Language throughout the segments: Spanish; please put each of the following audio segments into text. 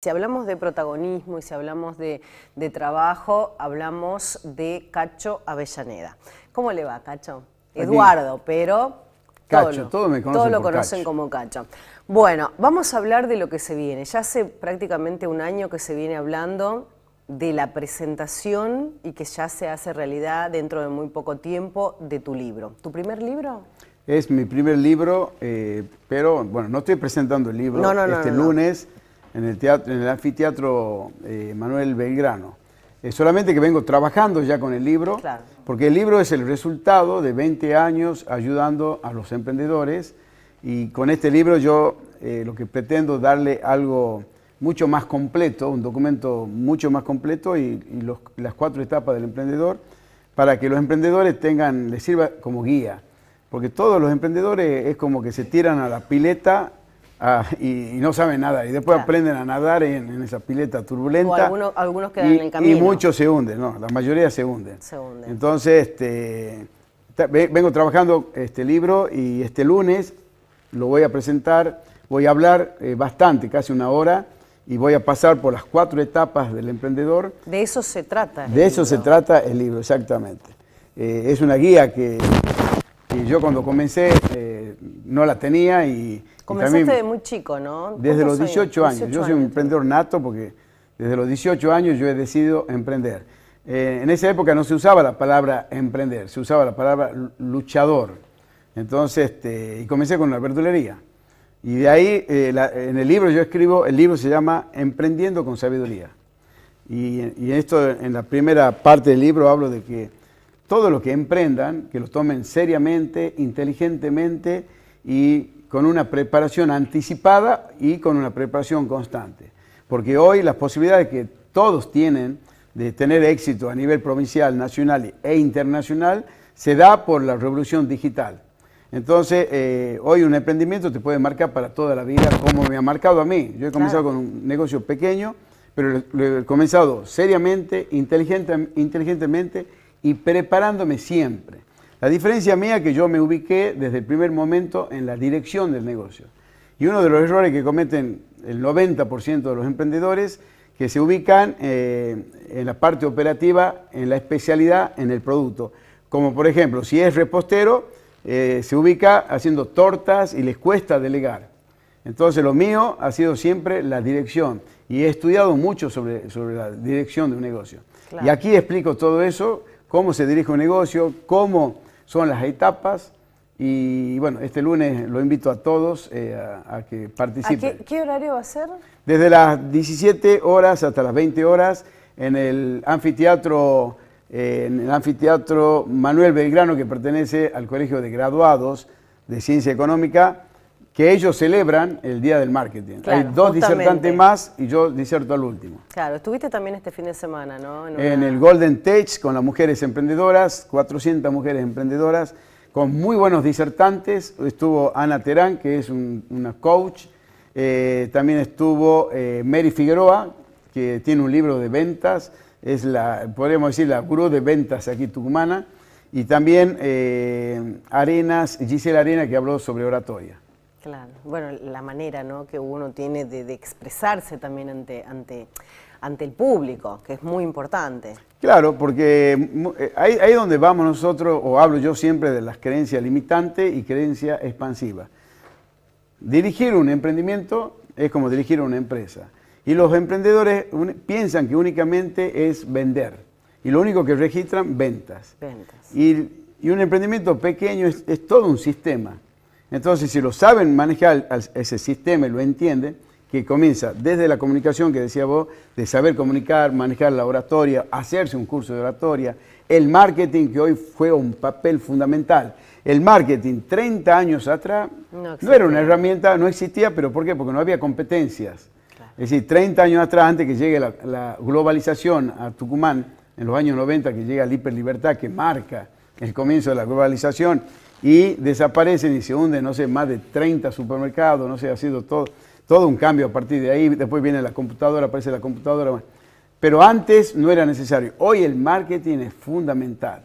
Si hablamos de protagonismo y si hablamos de, trabajo, hablamos de Cacho Avellaneda. ¿Cómo le va, Cacho? Eduardo, pero... Cacho, todos me conocen, lo conocen como Cacho. Bueno, vamos a hablar de lo que se viene. Ya hace prácticamente un año que se viene hablando de la presentación y que ya se hace realidad dentro de muy poco tiempo de tu libro. ¿Tu primer libro? Es mi primer libro, eh, pero bueno, no estoy presentando el libro este lunes en el, teatro, en el anfiteatro eh, Manuel Belgrano. Eh, solamente que vengo trabajando ya con el libro, porque el libro es el resultado de 20 años ayudando a los emprendedores y con este libro yo eh, lo que pretendo darle algo mucho más completo, un documento mucho más completo y, las cuatro etapas del emprendedor para que los emprendedores tengan, les sirva como guía. Porque todos los emprendedores es como que se tiran a la pileta Ah, y, no saben nada. Y después aprenden a nadar en, en esa pileta turbulenta. O algunos, quedan y, Y muchos se hunden, ¿no? La mayoría se hunden. Entonces, este, vengo trabajando este libro y este lunes lo voy a presentar. Voy a hablar eh, bastante, casi una hora, y voy a pasar por las cuatro etapas del emprendedor. De eso se trata. De eso se trata el libro, exactamente. Eh, es una guía que, yo cuando comencé eh, no la tenía y Comenzaste de muy chico, ¿no? Desde los 18 años. yo soy un emprendedor nato porque desde los 18 años yo he decidido emprender. Eh, en esa época no se usaba la palabra emprender, se usaba la palabra luchador. Entonces, este, y comencé con la verdulería. Y de ahí, eh, en el libro yo escribo, el libro se llama Emprendiendo con Sabiduría. Y, y, esto, en la primera parte del libro hablo de que todo lo que emprendan, que lo tomen seriamente, inteligentemente y con una preparación anticipada y con una preparación constante. Porque hoy las posibilidades que todos tienen de tener éxito a nivel provincial, nacional e internacional se da por la revolución digital. Entonces, eh, hoy un emprendimiento te puede marcar para toda la vida, como me ha marcado a mí. Yo he comenzado con un negocio pequeño, pero lo he comenzado seriamente, inteligentemente y preparándome siempre. La diferencia mía es que yo me ubiqué desde el primer momento en la dirección del negocio. Y uno de los errores que cometen el 90% de los emprendedores que se ubican eh, en la parte operativa, en la especialidad, en el producto. Como por ejemplo, si es repostero, eh, se ubica haciendo tortas y les cuesta delegar. Entonces lo mío ha sido siempre la dirección y he estudiado mucho sobre, sobre la dirección de un negocio. Y aquí explico todo eso, cómo se dirige un negocio, cómo son las etapas. Y bueno, este lunes lo invito a todos eh, a, que participen. ¿A qué, horario va a ser? Desde las 17 horas hasta las 20 horas en el anfiteatro, eh, en el anfiteatro Manuel Belgrano, que pertenece al Colegio de Graduados de Ciencia Económica que ellos celebran el Día del Marketing. Hay dos disertantes más y yo diserto al último. Claro, estuviste también este fin de semana, ¿no? En, el Golden Tech con las mujeres emprendedoras, 400 mujeres emprendedoras, con muy buenos disertantes. Estuvo Ana Terán, que es una coach. Eh, también estuvo eh, Mary Figueroa, que tiene un libro de ventas. Es la, podríamos decir, la guru de ventas aquí tucumana. Y también eh, Arenas, Gisela Arena, que habló sobre oratoria. Claro, bueno, la manera ¿no? que uno tiene de, expresarse también ante, ante, ante el público, que es muy importante. Claro, porque mm, eh, ahí, ahí donde vamos nosotros, o hablo yo siempre de las creencias limitantes y creencias expansivas. Dirigir un emprendimiento es como dirigir una empresa. Y los emprendedores piensan que únicamente es vender. Y lo único que registran, ventas. Y, y un emprendimiento pequeño es, es todo un sistema entonces, si lo saben manejar ese sistema y lo entienden, que comienza desde la comunicación que decía vos, de saber comunicar, manejar la oratoria, hacerse un curso de oratoria, el marketing que hoy fue un papel fundamental. El marketing 30 años atrás no, era una herramienta, no existía, pero ¿por qué? Porque no había competencias. Es decir, 30 años atrás, antes que llegue la, la globalización a Tucumán, en los años 90, que llega la hiperlibertad, que marca el comienzo de la globalización, y desaparecen y se hunden, no sé, más de 30 supermercados, no sé, ha sido todo, todo un cambio a partir de ahí, después viene la computadora, aparece la computadora. Pero antes no era necesario, hoy el marketing es fundamental.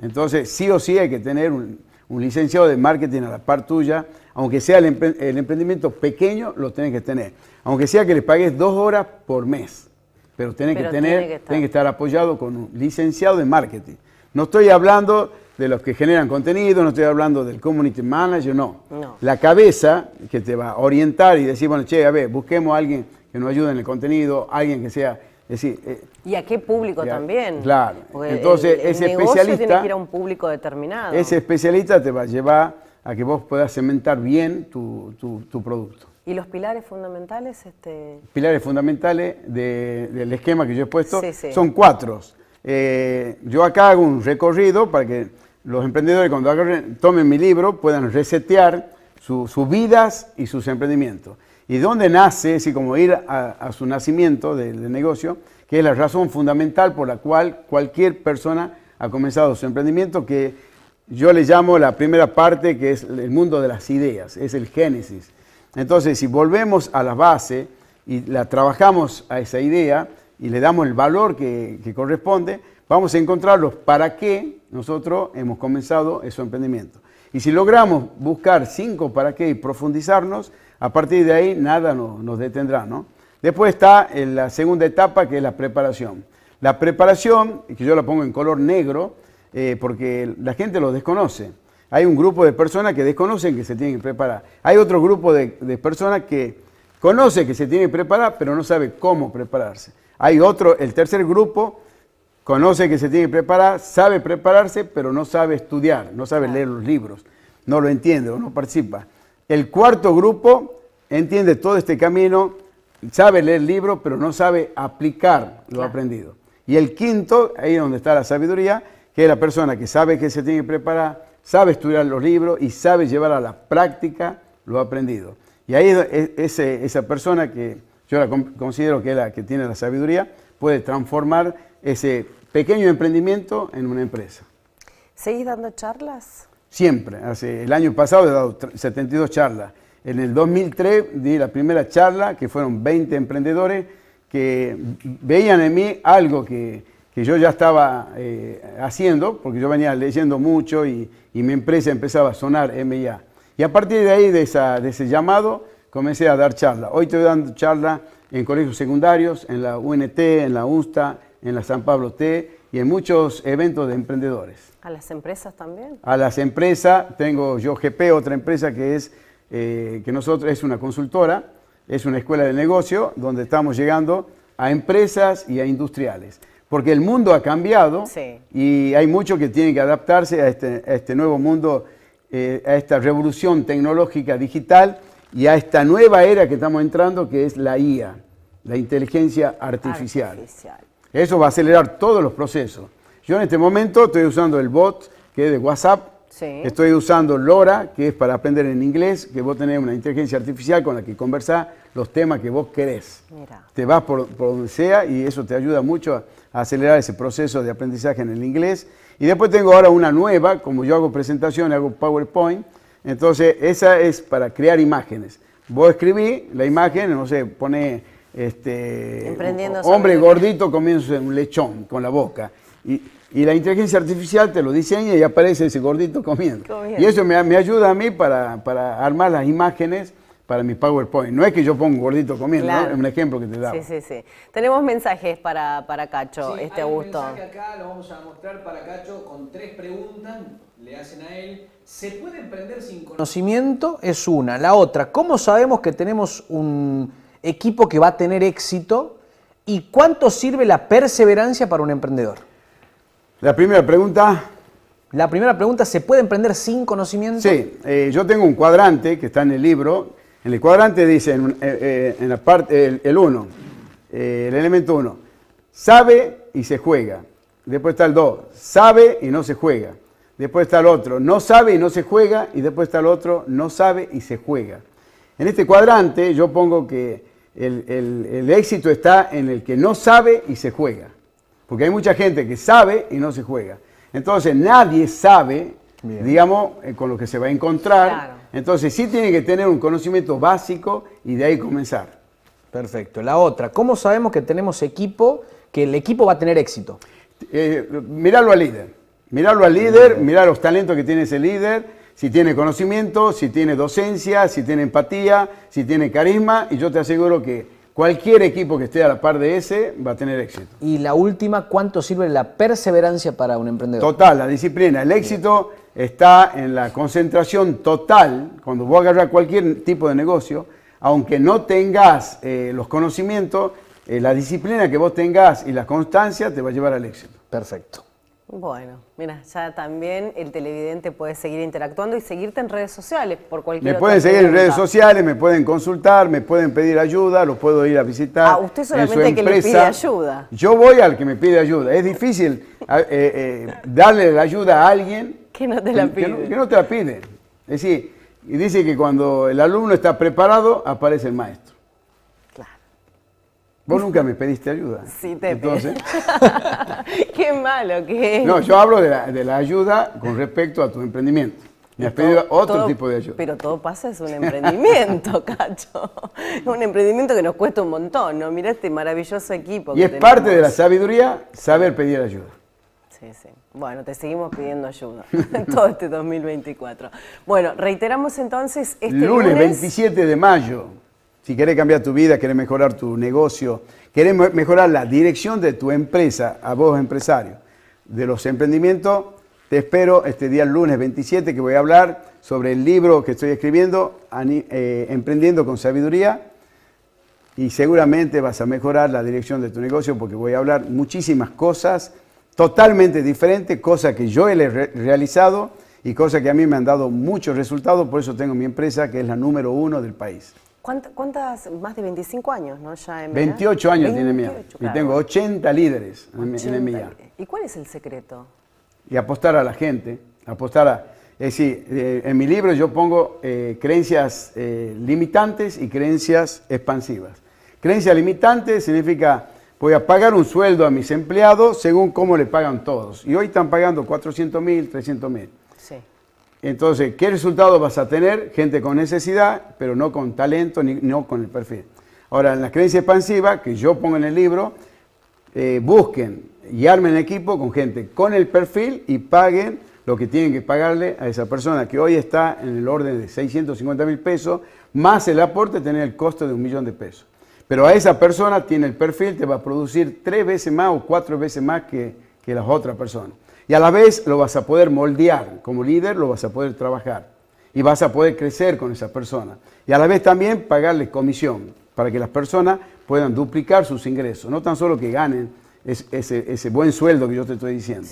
Entonces, sí o sí hay que tener un, licenciado de marketing a la par tuya, aunque sea el, emprendimiento pequeño, lo tienes que tener. Aunque sea que le pagues dos horas por mes, pero tienes que tener, que estar apoyado con un licenciado de marketing. No estoy hablando de los que generan contenido, no estoy hablando del community manager, no. La cabeza que te va a orientar y decir, bueno, che, a ver, busquemos a alguien que nos ayude en el contenido, alguien que sea... decir, eh, y a qué público también. Claro. Entonces, ese especialista... Tiene que ir a un público determinado. Ese especialista te va a llevar a que vos puedas cementar bien tu, producto. ¿Y los pilares fundamentales? Este... Pilares fundamentales del esquema que yo he puesto son cuatro. Eh, yo acá hago un recorrido para que los emprendedores cuando tomen mi libro puedan resetear sus vidas y sus emprendimientos. Y dónde nace, así como ir a, su nacimiento del negocio, que es la razón fundamental por la cual cualquier persona ha comenzado su emprendimiento, que yo le llamo la primera parte, que es el mundo de las ideas, es el génesis. Entonces, si volvemos a la base y la trabajamos a esa idea, y le damos el valor que, que corresponde, vamos a encontrar los para qué nosotros hemos comenzado ese emprendimiento. Y si logramos buscar cinco para qué y profundizarnos, a partir de ahí nada nos, nos detendrá. ¿no? Después está la segunda etapa que es la preparación. La preparación, que yo la pongo en color negro, eh, porque la gente lo desconoce. Hay un grupo de personas que desconocen que se tienen que preparar. Hay otro grupo de, de personas que conoce que se tienen que preparar, pero no sabe cómo prepararse. Hay otro, el tercer grupo, conoce que se tiene que preparar, sabe prepararse, pero no sabe estudiar, no sabe leer los libros, no lo entiende o no participa. El cuarto grupo entiende todo este camino, sabe leer libros, pero no sabe aplicar lo aprendido. Y el quinto, ahí es donde está la sabiduría, que es la persona que sabe que se tiene que preparar, sabe estudiar los libros y sabe llevar a la práctica lo aprendido. Y ahí es esa persona que yo la considero que es la que tiene la sabiduría, puede transformar ese pequeño emprendimiento en una empresa. ¿Seguís dando charlas? Siempre. Hace, el año pasado he dado 72 charlas. En el 2003 di la primera charla, que fueron 20 emprendedores que veían en mí algo que, que yo ya estaba eh, haciendo, porque yo venía leyendo mucho y, y, mi empresa empezaba a sonar MIA. Y a partir de ahí, de ese llamado, comencé a dar charla. Hoy estoy dando charla en colegios secundarios, en la UNT, en la Usta en la San Pablo T y en muchos eventos de emprendedores. ¿A las empresas también? A las empresas, tengo yo GP, otra empresa que es, eh, que nosotros es una consultora, es una escuela de negocio donde estamos llegando a empresas y a industriales. Porque el mundo ha cambiado y hay mucho que tiene que adaptarse a este, este nuevo mundo, eh, a esta revolución tecnológica digital y a esta nueva era que estamos entrando, que es la IA, la inteligencia artificial. Eso va a acelerar todos los procesos. Yo en este momento estoy usando el bot, que es de WhatsApp, Estoy usando LoRa, que es para aprender en inglés, que vos tenés una inteligencia artificial con la que conversar los temas que vos querés. Te vas por, donde sea y eso te ayuda mucho a, a, acelerar ese proceso de aprendizaje en el inglés. Y después tengo ahora una nueva, como yo hago presentaciones, hago PowerPoint, entonces, esa es para crear imágenes. Vos escribí la imagen, no sé, pone este hombre gordito comiendo un lechón con la boca. Y, y, la inteligencia artificial te lo diseña y aparece ese gordito comiendo. Y eso me, ayuda a mí para armar las imágenes para mi PowerPoint. No es que yo un gordito comiendo, ¿no? es un ejemplo que te da. Sí, sí, sí. Tenemos mensajes para, Cacho, este hay Augusto. mensaje acá lo vamos a mostrar para Cacho con tres preguntas, le hacen a él. ¿Se puede emprender sin conocimiento? Es una. La otra, ¿cómo sabemos que tenemos un equipo que va a tener éxito? ¿Y cuánto sirve la perseverancia para un emprendedor? La primera pregunta, la primera pregunta, ¿se puede emprender sin conocimiento? Sí, eh, yo tengo un cuadrante que está en el libro en el cuadrante dice, en, eh, eh, la parte, el 1, eh, el, elemento 1, sabe y se juega. Después está el 2, sabe y no se juega. Después está el otro, no sabe y no se juega. Y después está el otro, no sabe y se juega. En este cuadrante yo pongo que el, el éxito está en el que no sabe y se juega. Porque hay mucha gente que sabe y no se juega. Entonces nadie sabe digamos, eh, con lo que se va a encontrar. Entonces sí tiene que tener un conocimiento básico y de ahí comenzar. Perfecto. La otra, ¿cómo sabemos que tenemos equipo, que el equipo va a tener éxito? Eh, mirarlo al líder, mirarlo al líder, mirar los talentos que tiene ese líder, si tiene conocimiento, si tiene docencia, si tiene empatía, si tiene carisma, y yo te aseguro que Cualquier equipo que esté a la par de ese va a tener éxito. Y la última, ¿cuánto sirve la perseverancia para un emprendedor? Total, la disciplina. El éxito está en la concentración total, cuando vos agarras cualquier tipo de negocio, aunque no tengas eh, los conocimientos, eh, la disciplina que vos tengas y la constancia te va a llevar al éxito. Perfecto. Bueno, mira, ya también el televidente puede seguir interactuando y seguirte en redes sociales por cualquier. Me pueden seguir en redes sociales, me pueden consultar, me pueden pedir ayuda, los puedo ir a visitar. Ah, usted solamente que le pide ayuda. Yo voy al que me pide ayuda. Es difícil eh, eh, darle la ayuda a alguien que no te la pide. te la Es decir, y dice que cuando el alumno está preparado aparece el maestro. Vos nunca me pediste ayuda. Sí, te Entonces, Qué malo que es. No, yo hablo de la, de la, ayuda con respecto a tu emprendimiento. Me has pedido otro tipo de ayuda. Pero todo pasa, es un emprendimiento, Cacho. un emprendimiento que nos cuesta un montón, ¿no? Mirá este maravilloso equipo. Y es parte de la sabiduría saber pedir ayuda. Sí, sí. Bueno, te seguimos pidiendo ayuda en todo este 2024. Bueno, reiteramos entonces este lunes. Lunes 27 de mayo, si querés cambiar tu vida, querés mejorar tu negocio, querés mejorar la dirección de tu empresa, a vos empresario, de los emprendimientos, te espero este día lunes 27 que voy a hablar sobre el libro que estoy escribiendo, eh, Emprendiendo con Sabiduría, y seguramente vas a mejorar la dirección de tu negocio porque voy a hablar muchísimas cosas totalmente diferentes, cosas que yo he realizado y cosas que a mí me han dado muchos resultados, por eso tengo mi empresa que es la número uno del país. ¿Cuántas? Más de 25 años, ¿no? Ya 28 ¿eh? años tiene mía. Y tengo 80 líderes en MIA. ¿Y cuál es el secreto? Y apostar a la gente, apostar a... Es decir, eh, en mi libro yo pongo eh, creencias limitantes y creencias expansivas. Creencia limitante significa voy a pagar un sueldo a mis empleados según cómo le pagan todos. Y hoy están pagando 400 mil, 300 mil. Entonces, ¿qué resultado vas a tener? Gente con necesidad, pero no con talento, ni no con el perfil. Ahora, en la creencia expansiva, que yo pongo en el libro, eh, busquen y armen equipo con gente con el perfil y paguen lo que tienen que pagarle a esa persona, que hoy está en el orden de 650 mil pesos, más el aporte tener el costo de un millón de pesos. Pero a esa persona tiene el perfil, te va a producir tres veces más o cuatro veces más que, que las otras personas. Y a la vez lo vas a poder moldear, como líder lo vas a poder trabajar y vas a poder crecer con esas personas. Y a la vez también pagarles comisión para que las personas puedan duplicar sus ingresos, no tan solo que ganen ese, buen sueldo que yo te estoy diciendo.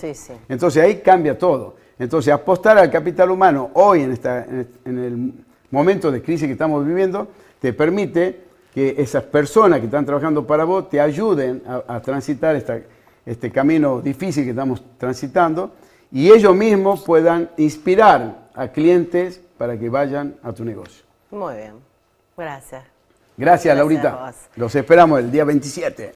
Entonces ahí cambia todo. Entonces apostar al capital humano hoy en, esta, en el momento de crisis que estamos viviendo te permite que esas personas que están trabajando para vos te ayuden a, a transitar esta este camino difícil que estamos transitando y ellos mismos puedan inspirar a clientes para que vayan a tu negocio. Muy bien, gracias. Gracias, gracias Laurita. Los esperamos el día 27.